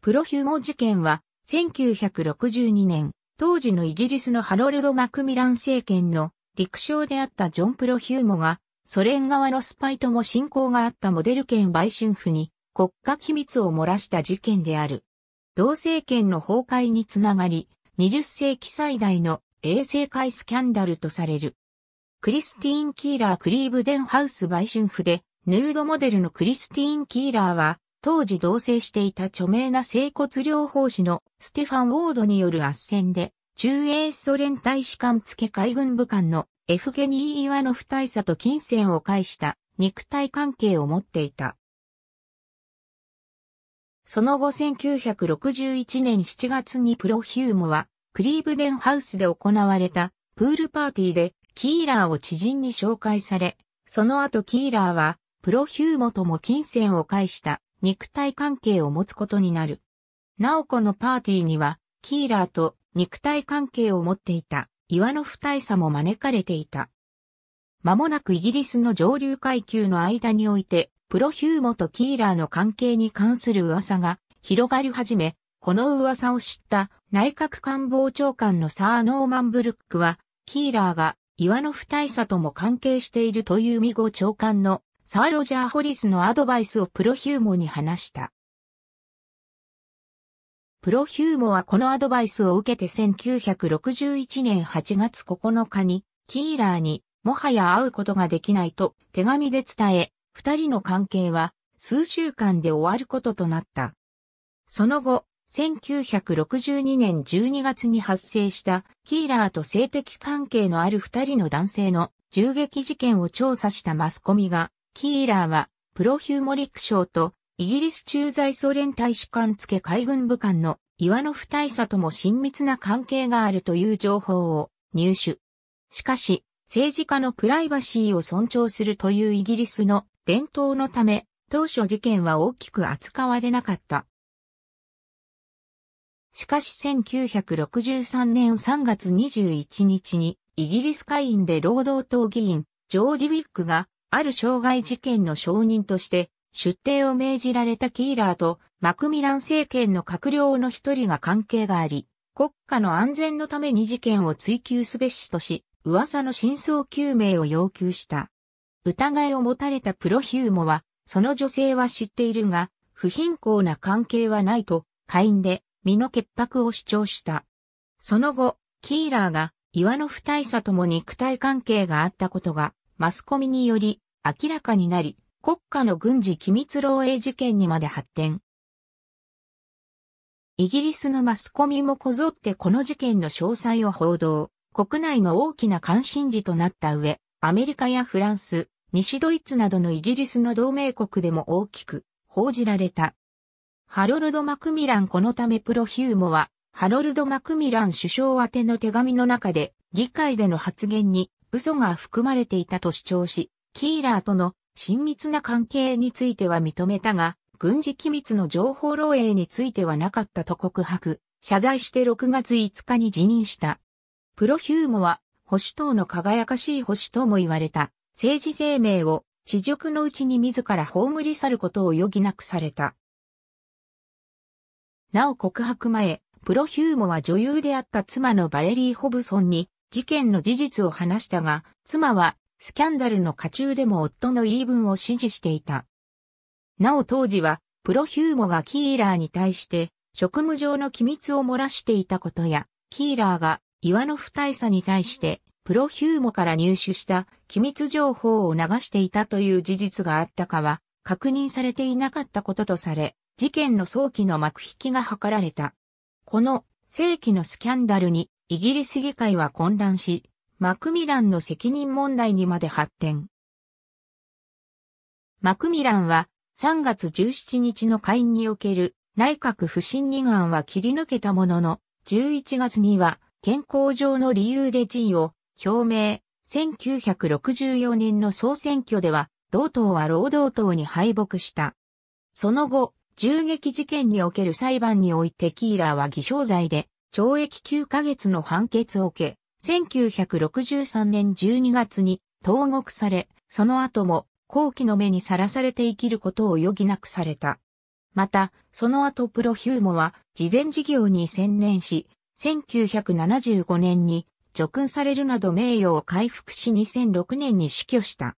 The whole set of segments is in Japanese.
プロヒューモ事件は、1962年、当時のイギリスのハロルド・マクミラン政権の陸将であったジョン・プロヒューモが、ソ連側のスパイとも親交があったモデル県売春婦に国家機密を漏らした事件である。同政権の崩壊につながり、20世紀最大の衛生界スキャンダルとされる。クリスティーン・キーラー・クリーブデンハウス売春婦で、ヌードモデルのクリスティーン・キーラーは、当時同棲していた著名な整骨療法士のステファン・ウォードによる圧戦で、中英ソ連大使館付海軍部官のエフゲニー・イワノフ大佐と金銭を介した肉体関係を持っていた。その後1961年7月にプロヒュームはクリーブデンハウスで行われたプールパーティーでキーラーを知人に紹介され、その後キーラーはプロヒューモとも金銭を介した肉体関係を持つことになる。ナオコのパーティーには、キーラーと肉体関係を持っていた岩の不大佐も招かれていた。間もなくイギリスの上流階級の間において、プロヒューモとキーラーの関係に関する噂が広がり始め、この噂を知った内閣官房長官のサー・ノーマンブルックは、キーラーが岩の不大佐とも関係しているという見後長官のサー・ロジャー・ホリスのアドバイスをプロヒューモに話した。プロヒューモはこのアドバイスを受けて1961年8月9日に、キーラーに、もはや会うことができないと手紙で伝え、二人の関係は数週間で終わることとなった。その後、1962年12月に発生したキーラーと性的関係のある二人の男性の銃撃事件を調査したマスコミがキーラーは、プロヒューモリック賞と、イギリス駐在ソ連大使館付海軍部官の岩の不大佐とも親密な関係があるという情報を入手。しかし、政治家のプライバシーを尊重するというイギリスの伝統のため、当初事件は大きく扱われなかった。しかし1963年3月21日にイギリス下院で労働党議員ジョージ・ウィックがある傷害事件の証人として出廷を命じられたキーラーとマクミラン政権の閣僚の一人が関係があり、国家の安全のために事件を追及すべしとし、噂の真相究明を要求した。疑いを持たれたプロヒューモは、その女性は知っているが、不貧困な関係はないと、会員で身の潔白を主張した。その後、キーラーが、岩の不大さとも肉体関係があったことがマスコミにより明らかになり、国家の軍事機密漏洩事件にまで発展。イギリスのマスコミもこぞってこの事件の詳細を報道、国内の大きな関心事となった上、アメリカやフランス、西ドイツなどのイギリスの同盟国でも大きく報じられた。ハロルド・マクミランこのためプロヒューモは、ハロルド・マクミラン首相宛ての手紙の中で、議会での発言に嘘が含まれていたと主張し、キーラーとの親密な関係については認めたが、軍事機密の情報漏洩についてはなかったと告白、謝罪して6月5日に辞任した。プロヒューモは、保守党の輝かしい保守とも言われた、政治生命を、地獄のうちに自ら葬り去ることを余儀なくされた。なお告白前、プロヒューモは女優であった妻のバレリー・ホブソンに事件の事実を話したが、妻はスキャンダルの下中でも夫の言い分を支持していた。なお当時は、プロヒューモがキーラーに対して、職務上の機密を漏らしていたことや、キーラーが岩の不退大佐に対して、プロヒューモから入手した機密情報を流していたという事実があったかは、確認されていなかったこととされ、事件の早期の幕引きが図られた。この、世紀のスキャンダルに、イギリス議会は混乱し、マクミランの責任問題にまで発展。マクミランは3月17日の会員における内閣不信任案は切り抜けたものの、11月には健康上の理由で辞意を表明。1964年の総選挙では、同党は労働党に敗北した。その後、銃撃事件における裁判においてキーラーは偽証罪で懲役9ヶ月の判決を受け、1963年12月に投獄され、その後も後期の目にさらされて生きることを余儀なくされた。また、その後プロヒューモは慈善事業に専念し、1975年に除勲されるなど名誉を回復し2006年に死去した。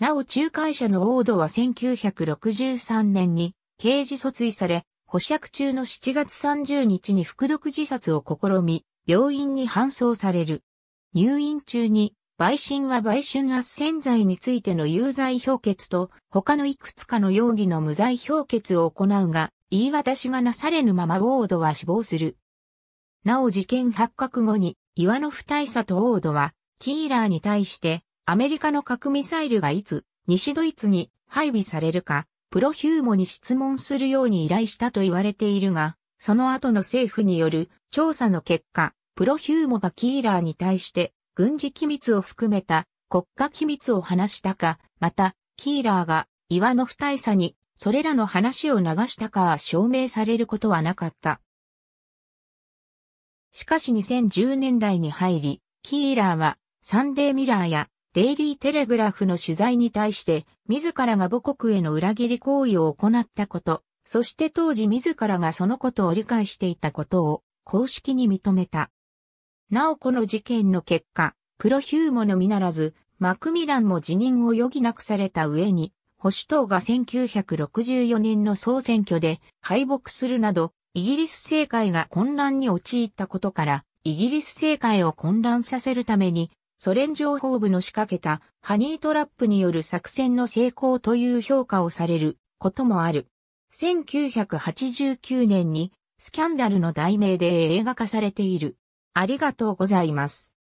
なお仲介者のオードは1963年に刑事訴追され、保釈中の7月30日に服毒自殺を試み、病院に搬送される。入院中に、陪審は売春圧旋罪についての有罪評決と、他のいくつかの容疑の無罪評決を行うが、言い渡しがなされぬままウォードは死亡する。なお事件発覚後に、岩の不大佐とウォードは、キーラーに対して、アメリカの核ミサイルがいつ、西ドイツに配備されるか、プロヒューモに質問するように依頼したと言われているが、その後の政府による調査の結果、プロヒューモがキーラーに対して軍事機密を含めた国家機密を話したか、また、キーラーが岩の不フ大佐にそれらの話を流したかは証明されることはなかった。しかし2010年代に入り、キーラーはサンデーミラーやデイリーテレグラフの取材に対して、自らが母国への裏切り行為を行ったこと、そして当時自らがそのことを理解していたことを公式に認めた。なおこの事件の結果、プロヒューモのみならず、マクミランも辞任を余儀なくされた上に、保守党が1964年の総選挙で敗北するなど、イギリス政界が混乱に陥ったことから、イギリス政界を混乱させるために、ソ連情報部の仕掛けたハニートラップによる作戦の成功という評価をされることもある。1989年にスキャンダルの題名で映画化されている。ありがとうございます。